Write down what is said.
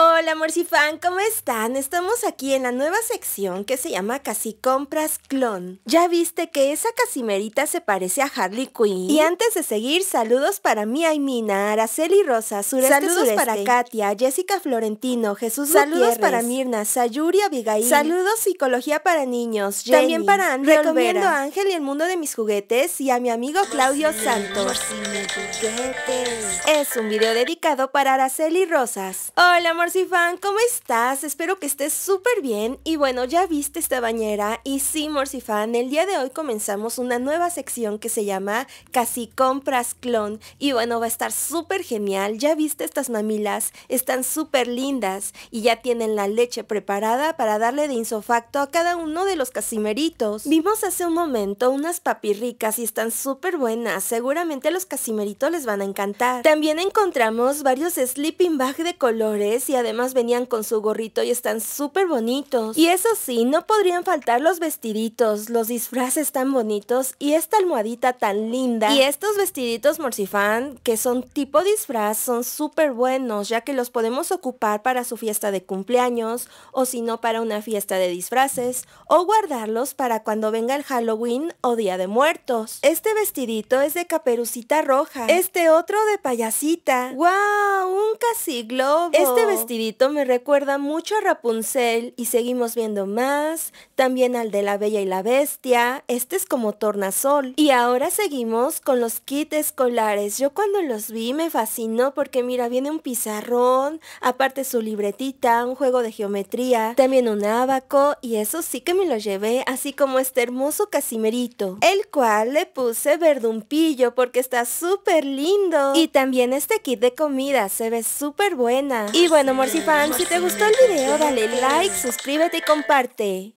Hola Morcifan, ¿cómo están? Estamos aquí en la nueva sección que se llama Casi Compras Clon. ¿Ya viste que esa casimerita se parece a Harley Quinn? Y antes de seguir, saludos para Mia y Mina, Araceli Rosa, Sureste Saludos para Katia, Jessica Florentino, Jesús Saludos para Mirna, Sayuri Abigail. Saludos Psicología para Niños, Jenny. También para Ángel Recomiendo a Ángel y el mundo de mis juguetes y a mi amigo Claudio Santos. Es un video dedicado para Araceli Rosas. Hola amor! Morsifan, ¿cómo estás? Espero que estés súper bien. Y bueno, ya viste esta bañera. Y sí, Morsifan, el día de hoy comenzamos una nueva sección que se llama Casi Compras Clon. Y bueno, va a estar súper genial. Ya viste estas mamilas, están súper lindas. Y ya tienen la leche preparada para darle de insofacto a cada uno de los casimeritos. Vimos hace un momento unas papirricas y están súper buenas. Seguramente a los casimeritos les van a encantar. También encontramos varios sleeping bag de colores y además venían con su gorrito y están súper bonitos. Y eso sí, no podrían faltar los vestiditos, los disfraces tan bonitos y esta almohadita tan linda. Y estos vestiditos morcifán que son tipo disfraz, son súper buenos ya que los podemos ocupar para su fiesta de cumpleaños o si no para una fiesta de disfraces o guardarlos para cuando venga el Halloween o Día de Muertos. Este vestidito es de caperucita roja, este otro de payasita. ¡Wow! Un casi globo. Este vestidito me recuerda mucho a Rapunzel y seguimos viendo más, también al de la Bella y la Bestia, este es como tornasol. Y ahora seguimos con los kits escolares, yo cuando los vi me fascinó porque mira, viene un pizarrón, aparte su libretita, un juego de geometría, también un abaco y eso sí que me lo llevé, así como este hermoso casimerito, el cual le puse verdumpillo porque está súper lindo. Y también este kit de comida se ve súper buena. Y bueno, Morcifan. Si te gustó el video, dale like, suscríbete y comparte.